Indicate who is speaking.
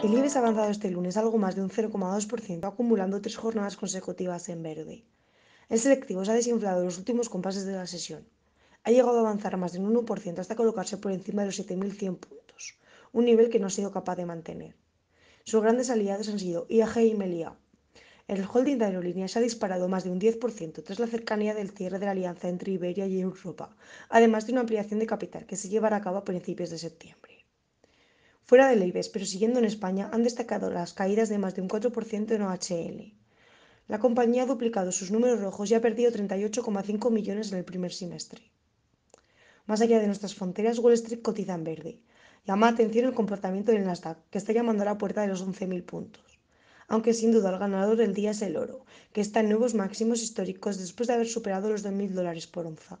Speaker 1: El IBEX ha avanzado este lunes algo más de un 0,2%, acumulando tres jornadas consecutivas en verde. El selectivo se ha desinflado en los últimos compases de la sesión. Ha llegado a avanzar más de un 1% hasta colocarse por encima de los 7.100 puntos, un nivel que no ha sido capaz de mantener. Sus grandes aliados han sido IAG y Melia. El holding de aerolíneas ha disparado más de un 10% tras la cercanía del cierre de la alianza entre Iberia y Europa, además de una ampliación de capital que se llevará a cabo a principios de septiembre. Fuera de IBEX, pero siguiendo en España, han destacado las caídas de más de un 4% en OHL. La compañía ha duplicado sus números rojos y ha perdido 38,5 millones en el primer semestre. Más allá de nuestras fronteras, Wall Street cotiza en verde. Llama atención el comportamiento del Nasdaq, que está llamando a la puerta de los 11.000 puntos. Aunque sin duda el ganador del día es el oro, que está en nuevos máximos históricos después de haber superado los 2.000 dólares
Speaker 2: por onza.